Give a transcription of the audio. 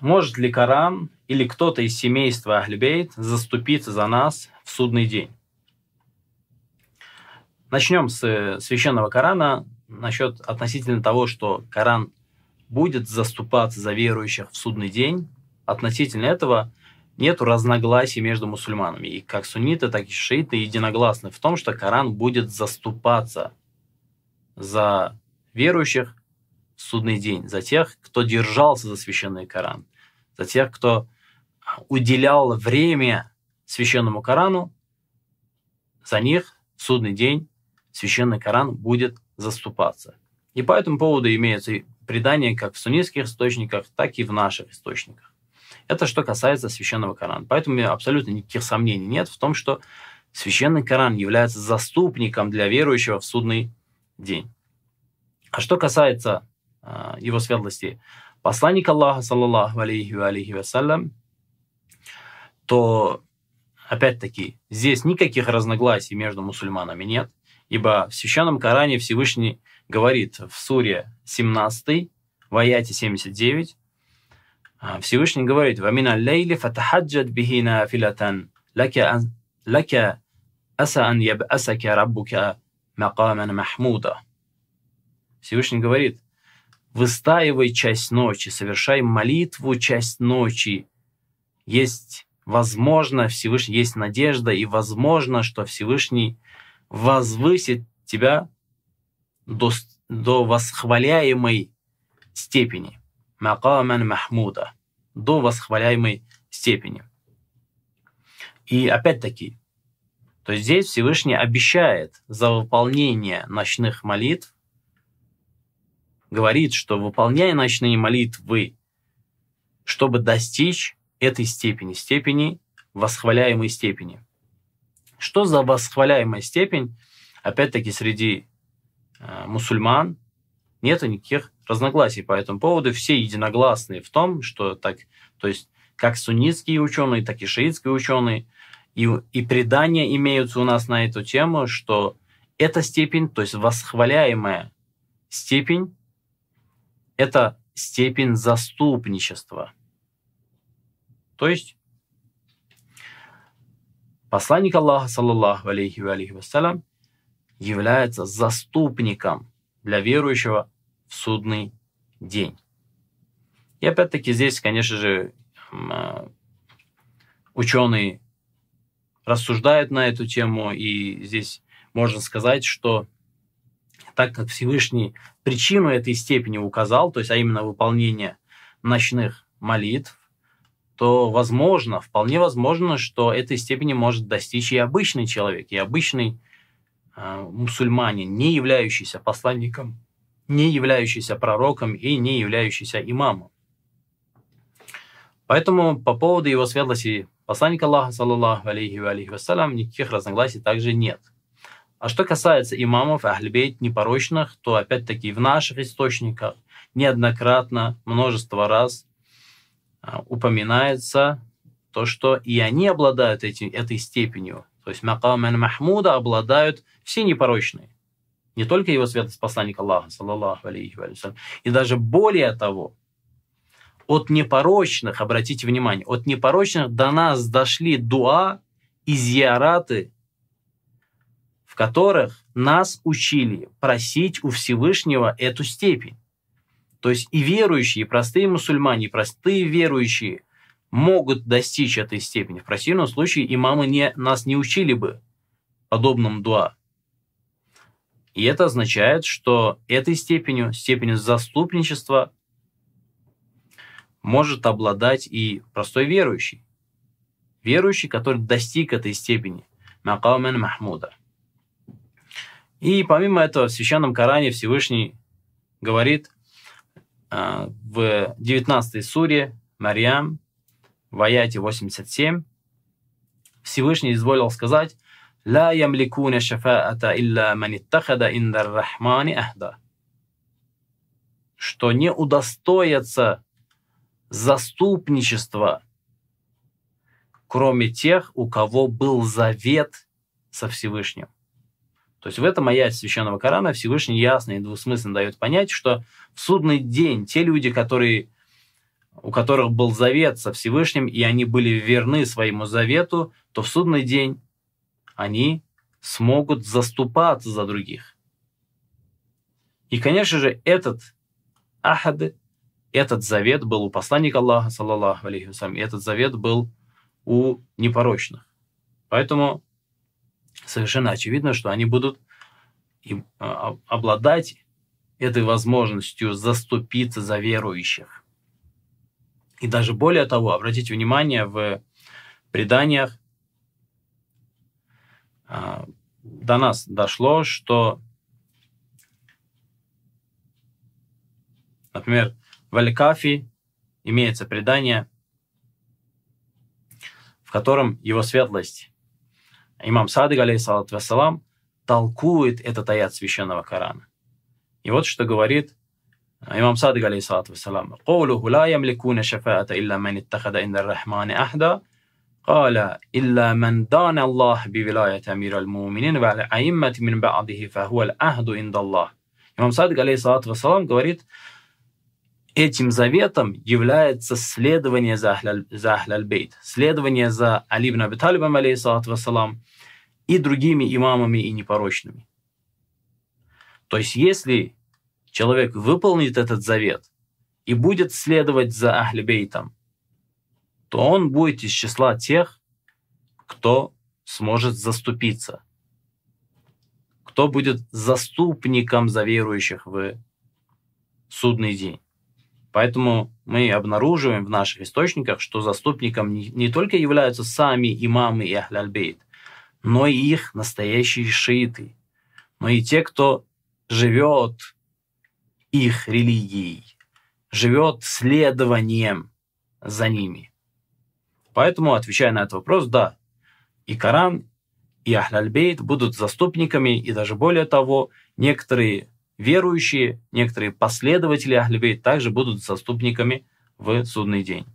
Может ли Коран или кто-то из семейства Ахлюбейт заступиться за нас в судный день? Начнем с э, священного Корана насчет относительно того, что Коран будет заступаться за верующих в судный день. Относительно этого нет разногласий между мусульманами. И как сунниты, так и шииты единогласны в том, что Коран будет заступаться за верующих судный день, за тех, кто держался за священный Коран, за тех, кто а, уделял время священному Корану, за них в судный день священный Коран будет заступаться. И по этому поводу имеются предания как в суннитских источниках, так и в наших источниках. Это что касается священного Корана. Поэтому абсолютно никаких сомнений нет в том, что священный Коран является заступником для верующего в судный день. А что касается а, его светлости, посланник Аллаха, саллаллаху алейхи алейхи вассалям, то, опять-таки, здесь никаких разногласий между мусульманами нет, ибо в Священном Коране Всевышний говорит в суре 17, в аяте 79, а, Всевышний говорит, «Вамина лейли фатахаджат бихина филатан, лака, лака аса ан ябасака раббука макаман махмуда». Всевышний говорит, выстаивай часть ночи, совершай молитву часть ночи. Есть возможно, Всевышний, есть надежда, и возможно, что Всевышний возвысит тебя до, до восхваляемой степени. Макаман Махмуда. До восхваляемой степени. И опять-таки, то есть здесь Всевышний обещает за выполнение ночных молитв говорит, что выполняя ночные молитвы, чтобы достичь этой степени, степени восхваляемой степени. Что за восхваляемая степень? Опять-таки среди э, мусульман нет никаких разногласий по этому поводу. Все единогласны в том, что так, то есть как суннитские ученые, так и шиитские ученые, и, и предания имеются у нас на эту тему, что эта степень, то есть восхваляемая степень, это степень заступничества. То есть посланник Аллаха, саллаллаху алейхи ва алейхи вассалям, является заступником для верующего в судный день. И опять-таки здесь, конечно же, э, ученые рассуждают на эту тему, и здесь можно сказать, что так как Всевышний причину этой степени указал, то есть, а именно выполнение ночных молитв, то возможно, вполне возможно, что этой степени может достичь и обычный человек, и обычный э, мусульманин, не являющийся посланником, не являющийся пророком и не являющийся имамом. Поэтому по поводу его светлости посланника Аллаха, саллаллаху алейхи ва алейхи вассалям, никаких разногласий также нет – а что касается имамов Ахльбейт непорочных, то опять-таки в наших источниках неоднократно, множество раз а, упоминается то, что и они обладают этим, этой степенью. То есть Макамен Махмуда обладают все непорочные. Не только его святость посланник Аллаха, саллаллаху алейхи вассалям. И даже более того, от непорочных, обратите внимание, от непорочных до нас дошли дуа и зиараты – которых нас учили просить у Всевышнего эту степень. То есть и верующие, и простые мусульмане, и простые верующие могут достичь этой степени. В противном случае имамы не, нас не учили бы подобным дуа. И это означает, что этой степенью, степенью заступничества может обладать и простой верующий. Верующий, который достиг этой степени. Макаумен Махмуда – и помимо этого в Священном Коране Всевышний говорит э, в 19 суре Марьям в аяте 87 Всевышний изволил сказать «Ла ямликуна шафаата илля маниттахада индар рахмани ахда» что не удостоятся заступничества, кроме тех, у кого был завет со Всевышним. То есть в этом аяте Священного Корана Всевышний ясно и двусмысленно дает понять, что в судный день те люди, которые, у которых был завет со Всевышним, и они были верны своему завету, то в судный день они смогут заступаться за других. И, конечно же, этот ахад, этот завет был у посланника Аллаха, саллаллаху алейхи вассалям, и этот завет был у непорочных. Поэтому совершенно очевидно, что они будут а, а, обладать этой возможностью заступиться за верующих. И даже более того, обратите внимание, в преданиях а, до нас дошло, что, например, в Аликафе имеется предание, в котором его светлость имам Садыг, алейхиссалату вассалам, толкует этот аят Священного Корана. И вот что говорит имам Садыг, алейхиссалату вассалам. «Коулуху ла ямликуна шафаата илля ман иттахада инда рахмани ахда, قال إلا من دان الله بولاية أمير المؤمنين وعلى أئمة من بعده فهو الأهد عند الله. Имам Садыг, алейхиссалату вассалам, говорит, этим заветом является следование за Ахляль-Бейт, следование за Алибн Абиталибом, алейхиссалату вассалам, и другими имамами и непорочными. То есть, если человек выполнит этот завет и будет следовать за бейтом, то он будет из числа тех, кто сможет заступиться, кто будет заступником за верующих в судный день. Поэтому мы обнаруживаем в наших источниках, что заступником не, не только являются сами имамы и ахляльбейт, но и их настоящие шииты, но и те, кто живет их религией, живет следованием за ними. Поэтому, отвечая на этот вопрос, да, и Коран, и Ахляльбейт будут заступниками, и даже более того, некоторые верующие, некоторые последователи Ахлибейт также будут заступниками в судный день.